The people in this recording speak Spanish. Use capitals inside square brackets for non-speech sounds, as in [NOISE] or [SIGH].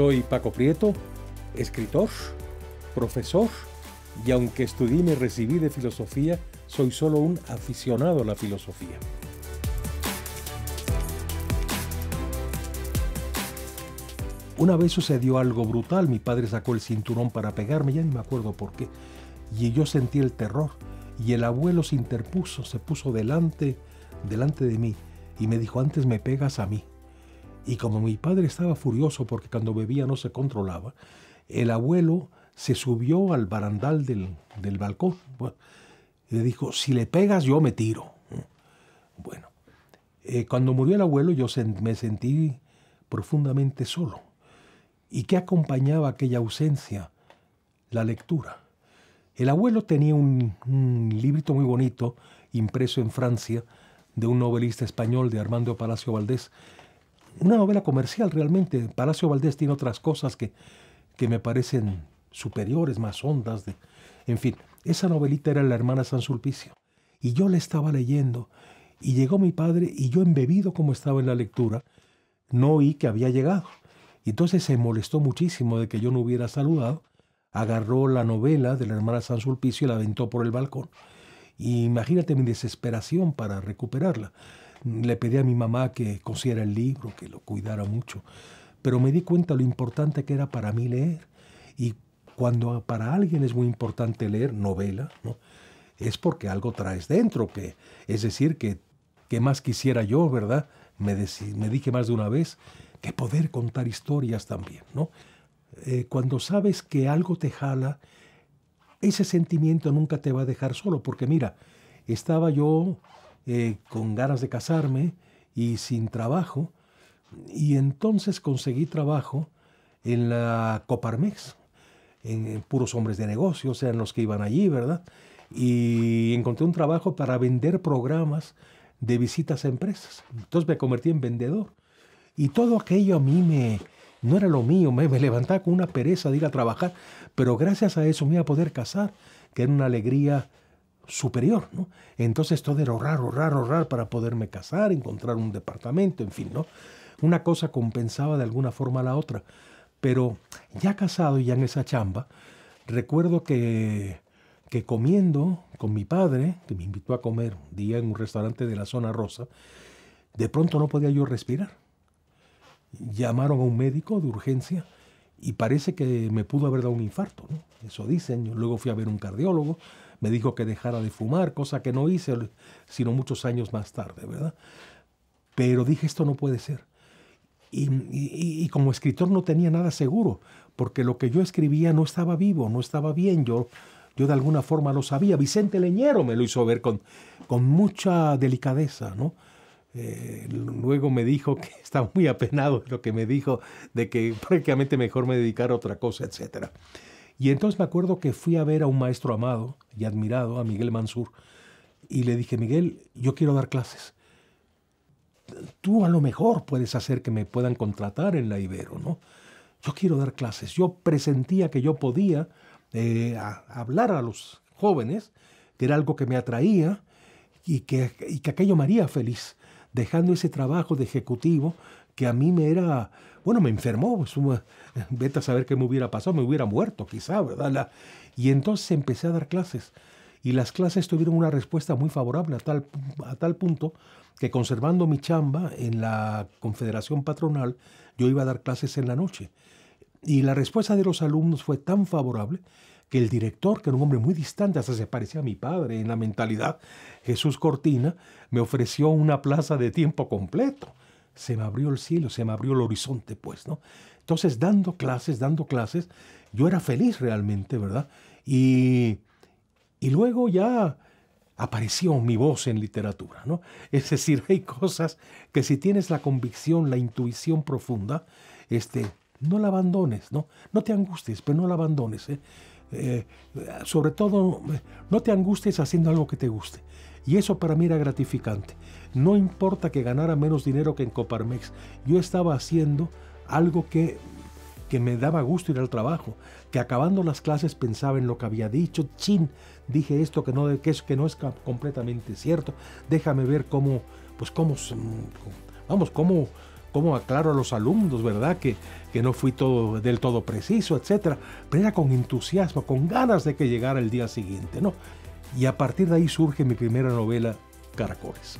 Soy Paco Prieto, escritor, profesor, y aunque estudié y me recibí de filosofía, soy solo un aficionado a la filosofía. Una vez sucedió algo brutal, mi padre sacó el cinturón para pegarme, ya ni me acuerdo por qué, y yo sentí el terror, y el abuelo se interpuso, se puso delante, delante de mí, y me dijo, antes me pegas a mí. Y como mi padre estaba furioso porque cuando bebía no se controlaba, el abuelo se subió al barandal del, balcón y le dijo, si le pegas yo me tiro. Bueno, eh, cuando murió el abuelo yo me sentí profundamente solo. ¿Y qué acompañaba aquella ausencia? La lectura. El abuelo tenía un librito muy bonito impreso en Francia de un novelista español de Armando Palacio Valdés una novela comercial realmente. Palacio Valdés tiene otras cosas que, que me parecen superiores, más hondas. De, en fin, esa novelita era La hermana San Sulpicio. Y yo la estaba leyendo. Y llegó mi padre y yo embebido como estaba en la lectura, no oí que había llegado. Y entonces se molestó muchísimo de que yo no hubiera saludado. Agarró la novela de la hermana San Sulpicio y la aventó por el balcón. imagínate mi desesperación para recuperarla. Le pedí a mi mamá que cosiera el libro, que lo cuidara mucho, pero me di cuenta lo importante que era para mí leer. Y cuando para alguien es muy importante leer novela, ¿no? es porque algo traes dentro, que es decir, que, que más quisiera yo, ¿verdad? Me, me dije más de una vez, que poder contar historias también, ¿no? Eh, cuando sabes que algo te jala, ese sentimiento nunca te va a dejar solo, porque mira, estaba yo eh, con ganas de casarme y sin trabajo. Y entonces conseguí trabajo en la Coparmex, en, puros hombres de negocios, en los que iban allí, ¿verdad? Y encontré un trabajo para vender programas de visitas a empresas. Entonces me convertí en vendedor. Y todo aquello a mí me, no era lo mío, me, me, levantaba con una pereza de ir a trabajar, pero gracias a eso me iba a poder casar, que era una alegría superior, ¿no? Entonces todo era ahorrar, ahorrar, ahorrar para poderme casar, encontrar un departamento, en fin, ¿no? Una cosa compensaba de alguna forma a la otra. Pero ya casado y ya en esa chamba, recuerdo que, que comiendo con mi padre, que me invitó a comer un día en un restaurante de la zona rosa, de pronto no podía yo respirar. Llamaron a un médico de urgencia y parece que me pudo haber dado un infarto, ¿no? Eso dicen. luego fui a ver un cardiólogo, me dijo que dejara de fumar, cosa que no hice, sino muchos años más tarde, ¿verdad? Pero dije, esto no puede ser. Y, como escritor no tenía nada seguro, porque lo que yo escribía no estaba vivo, no estaba bien, yo, yo de alguna forma lo sabía. Vicente Leñero me lo hizo ver con, con mucha delicadeza, ¿no? Eh, luego me dijo que [LAUGHS] estaba muy apenado de lo que me dijo, de que prácticamente mejor me dedicara a otra cosa, etcétera. Y entonces me acuerdo que fui a ver a un maestro amado y admirado, a Miguel Mansur, y le dije, Miguel, yo quiero dar clases. Tú a lo mejor puedes hacer que me puedan contratar en la Ibero, ¿no? Yo quiero dar clases. Yo presentía que yo podía eh, hablar a los jóvenes, que era algo que me atraía y que, y que aquello me haría feliz, dejando ese trabajo de ejecutivo que a mí me era, bueno, me enfermó, pues, [LAUGHS] vete a saber qué me hubiera pasado, me hubiera muerto quizá, ¿verdad? y entonces empecé a dar clases y las clases tuvieron una respuesta muy favorable a tal punto que conservando mi chamba en la Confederación Patronal, yo iba a dar clases en la noche. Y la respuesta de los alumnos fue tan favorable que el director, que era un hombre muy distante, hasta se parecía a mi padre en la mentalidad, Jesús Cortina, me ofreció una plaza de tiempo completo se me abrió el cielo, se me abrió el horizonte, pues, ¿no? Entonces, dando clases, dando clases, yo era feliz realmente, ¿verdad? Y, y luego ya apareció mi voz en literatura, ¿no? Es decir, [LAUGHS] hay cosas que si tienes la convicción, la intuición profunda, este, no la abandones, ¿no? No te angusties, pero no la abandones, ¿eh? Eh, sobre todo, eh, no te angusties haciendo algo que te guste. Y eso para mí era gratificante. No importa que ganara menos dinero que en Coparmex, yo estaba haciendo algo que que me daba gusto ir al trabajo, que acabando las clases pensaba en lo que había dicho, chin, dije esto que no, que es, que no es completamente cierto, déjame ver cómo, pues vamos, cómo, cómo aclaro a los alumnos, ¿verdad? Que, que no fui todo, del todo preciso, etc. Pero era con entusiasmo, con ganas de que llegara el día siguiente, ¿no? y a partir de ahí surge mi primera novela, Caracoles.